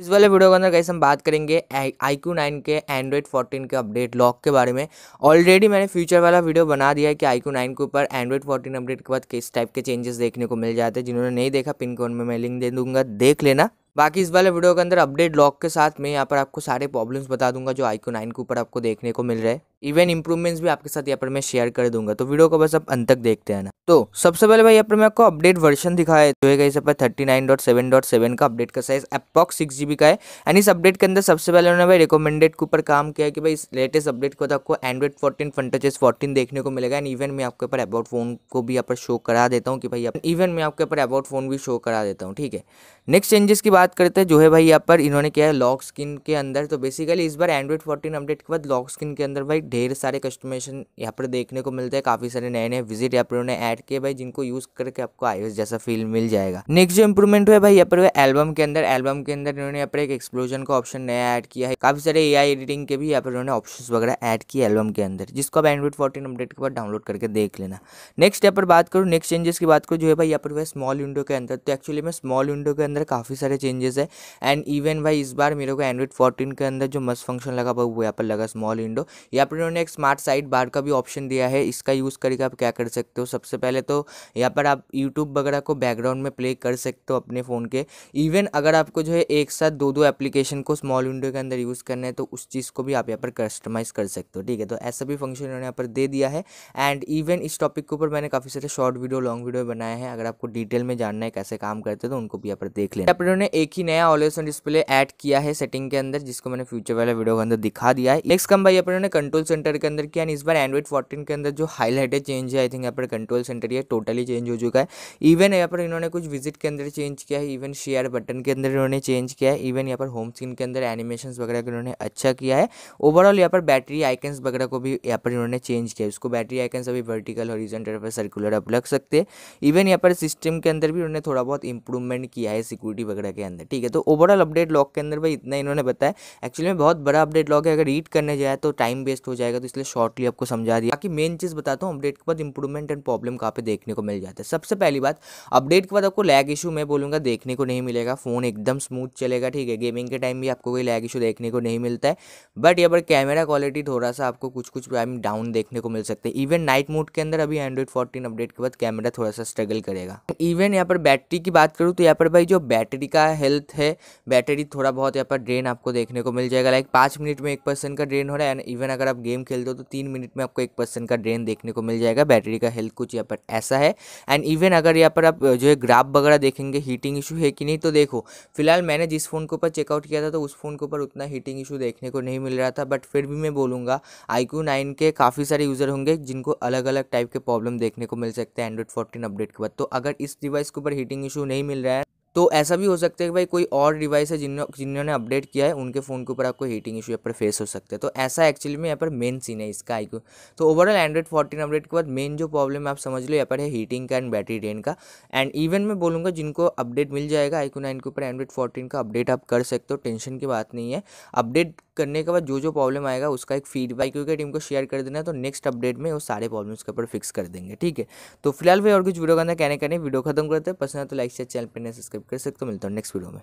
इस वाले वीडियो के अंदर कैसे हम बात करेंगे आई क्यू नाइन के एंड्रॉइड फोर्टीन के अपडेट लॉक के बारे में ऑलरेडी मैंने फ्यूचर वाला वीडियो बना दिया है कि आई क्यू नाइन के ऊपर एंड्रॉइड फोर्टीन अपडेट के बाद किस टाइप के चेंजेस देखने को मिल जाते हैं जिन्होंने नहीं देखा पिन कोड में मैं लिंक दे दूंगा देख लेना बाकी इस वाले वीडियो के अंदर अपडेट लॉक के साथ मैं यहाँ पर आपको सारे प्रॉब्लम्स बता दूंगा जो आई क्यू नाइन के ऊपर आपको देखने को मिल रहे हैं इवेंट इंप्रूवमेंट्स भी आपके साथ यहाँ पर मैं शेयर कर दूंगा तो वीडियो को बस आप अंत तक देखते हैं ना तो सबसे पहले भाई यहाँ पर मैं आपको अपडेट वर्जन दिखाया है जो है इस पर thirty nine dot seven dot seven का अपडेट का साइज अप्रॉक्स सिक्स जीबी का है एंड इस अपडेट के अंदर सबसे पहले उन्होंने भाई रिकमेंडेड के ऊपर काम किया कि भाई इस लेटेस्ट अपडेट को तो आपको एंड्रॉइड फोर्टीन फंटचेस फोर्टीन देखने को मिलेगा एंड इवन मैं आपके ऊपर अबाउट फोन को भी यहाँ पर शो करा देता हूँ कि भाई इवन मैं आपके ऊपर अबाउट फोन भी शो करा देता हूँ ठीक है नेक्स्ट चेंजेस की बात करते हैं जो है भाई यहाँ पर इन्होंने किया है लॉक स्किन के अंदर तो बेसिकली इस बार एंड्रॉइड फोर्टीन अपडेट के बाद लॉक स्किन के अंदर भाई ढेर सारे कस्टमेशन यहाँ पर देखने को मिलते हैं काफ़ी सारे नए नए विजिट यहाँ पर उन्होंने ऐड किए भाई जिनको यूज़ करके आपको आई जैसा फील मिल जाएगा नेक्स्ट जो इंप्रूवमेंट हुआ भाई यहाँ पर एल्बम के अंदर एल्बम के अंदर इन्होंने यहाँ पर एक एक्सप्लोजन का ऑप्शन नया ऐड किया है काफ़ी सारे ए एडिटिंग के भी यहाँ पर उन्होंने ऑप्शन वगैरह एड किए एल्बम के अंदर जिसको आप एंड्रॉइड फोर्टीन अपडेट के बाद डाउनलोड करके देख लेना नेक्स्ट यहाँ पर बात करूँ नेक्स्ट चेंजेस की बात करूँ जो है भाई यहाँ पर स्मॉल विंडो के अंदर तो एक्चुअली में स्मॉल विंडो के अंदर काफ़ी सारे चेंजेस है एंड इवन भाई इस बार मेरे को एंड्रॉइड फोर्टीन के अंदर जो मस्त फंक्शन लगा वो यहाँ पर लगा स्मॉल विंडो यहाँ पर इन्होंने एक स्मार्ट साइड बार का भी ऑप्शन दिया है इसका यूज़ करके आप क्या कर सकते हो सबसे पहले तो यहाँ पर आप यूट्यूब वगैरह को बैकग्राउंड में प्ले कर सकते हो अपने फ़ोन के इवन अगर आपको जो है एक साथ दो दो एप्लीकेशन को स्मॉल विंडो के अंदर यूज़ करना है तो उस चीज़ को भी आप यहाँ पर कस्टमाइज़ कर सकते हो ठीक है तो ऐसा भी फंक्शन इन्होंने यहाँ पर दे दिया है एंड इवन इस टॉपिक के ऊपर मैंने काफ़ी सारे शॉर्ट वीडियो लॉन्ग वीडियो बनाए हैं अगर आपको डिटेल में जानना है कैसे काम करते तो उनको भी यहाँ पर देख लेना पर इन्होंने एक ही नया ऑलवेज डिस्प्ले ऐड किया है सेटिंग के अंदर जिसको मैंने फ्यूचर वाला वीडियो के अंदर दिखा दिया है नेक्स्ट कम भाई अपने कंट्रोल सेंटर के अंदर किया इस बार एंड्रॉइड फोर्टीन के अंदर जो हाईलाइटेड चेंज है आई थिंक यहाँ पर कंट्रोल सेंटर यह टोटली चेंज हो चुका है इवन यहाँ पर इन्होंने कुछ विजिट के अंदर चेंज किया है इवन शेयर बटन के अंदर इन्होंने चेंज किया है इवन यहाँ पर होम स्क्रीन के अंदर एनिमेशन वगैरह को इन्होंने अच्छा किया है ओवरऑल यहाँ पर बैटरी आइकन्स वगैरह को भी यहाँ पर इन्होंने चेंज किया है उसको बैटरी आइकन्स अभी वर्टिकल हॉरिजेंटल पर सर्कुलर आप लग सकते हैं इवन यहाँ पर सिस्टम के अंदर भी उन्होंने थोड़ा बहुत इंप्रूवमेंट किया है सिक्योरिटी वगैरह के अंदर ठीक है तो ओवरऑल अपडेट लॉक के अंदर भाई इतना इन्होंने बताया एक्चुअली में बहुत बड़ा अपडेट लॉक है अगर रीड करने जाए तो टाइम वेस्ट हो जाएगा तो इसलिए शॉर्टली आपको समझा दिया बाकी मेन चीज़ बताता हूँ अपडेट के बाद इंप्रूवमेंट एंड प्रॉब्लम कहाँ पे देखने को मिल जाता है सबसे पहली बात अपडेट के बाद आपको लैग इशू मैं बोलूँगा देखने को नहीं मिलेगा फ़ोन एकदम स्मूथ चलेगा ठीक है गेमिंग के टाइम भी आपको कोई लैग इशू देखने को नहीं मिलता है बट यहाँ पर कैमरा क्वालिटी थोड़ा सा आपको कुछ कुछ टाइम डाउन देखने को मिल सकते हैं इवन नाइट मोड के अंदर अभी एंड्रॉइड फोर्टीन अपडेट के बाद कैमरा थोड़ा सा स्ट्रगल करेगा इवन यहाँ पर बैटरी की बात करूँ तो यहाँ पर भाई जो बैटरी का हेल्थ है बैटरी थोड़ा बहुत यहाँ पर ड्रेन आपको देखने को मिल जाएगा लाइक पाँच मिनट में एक परसेंट का ड्रेन हो रहा है एंड इवन अगर आप गेम खेलते हो तो तीन मिनट में आपको एक परसेंट का ड्रेन देखने को मिल जाएगा बैटरी का हेल्थ कुछ यहाँ पर ऐसा है एंड इवन अगर यहाँ पर आप जो है ग्राफ वगैरह देखेंगे हीटिंग इशू है कि नहीं तो देखो फिलहाल मैंने जिस फ़ोन के ऊपर चेकआउट किया था तो उस फ़ोन के ऊपर उतना हीटिंग इशू देखने को नहीं मिल रहा था बट फिर भी मैं बोलूँगा आई नाइन के काफ़ी सारे यूज़र होंगे जिनको अलग अलग टाइप के प्रॉब्लम देखने को मिल सकते हैं एंड्रॉइड फोर्टीन अपडेट के बाद तो अगर इस डिवाइस के ऊपर हीटिंग इशू नहीं मिल रहा है तो ऐसा भी हो सकता है कि भाई कोई और डिवाइस है जिन्हों जिन्होंने अपडेट किया है उनके फ़ोन के ऊपर आपको हीटिंग इशू यहाँ पर फेस हो सकता है तो ऐसा एक्चुअली में यहाँ पर मेन सीन है इसका आई तो ओवरऑल एंड्रॉइड फोर्टीन अपडेट के बाद मेन जो प्रॉब्लम आप समझ लो यहाँ पर है हीटिंग का एंड बैटरी ड्रेन का एंड इवन मैं बोलूँगा जिनको अपडेट मिल जाएगा आई नाइन के ऊपर एंड्रॉइड फोर्टीन का अपडेट आप कर सकते हो टेंशन की बात नहीं है अपडेट करने के बाद जो जो प्रॉब्लम आएगा उसका एक फीडबैक क्योंकि टीम को शेयर कर देना है तो नेक्स्ट अपडेट में वो सारे प्रॉब्लम्स के ऊपर फिक्स कर देंगे ठीक है तो फिलहाल भाई और कुछ वीडियो का अंदर कहने कहने वीडियो खत्म करते हैं पसंद है तो लाइक शेयर चैनल पर सब्सक्राइब कर सकते तो मिलता हूँ नेक्स्ट वीडियो में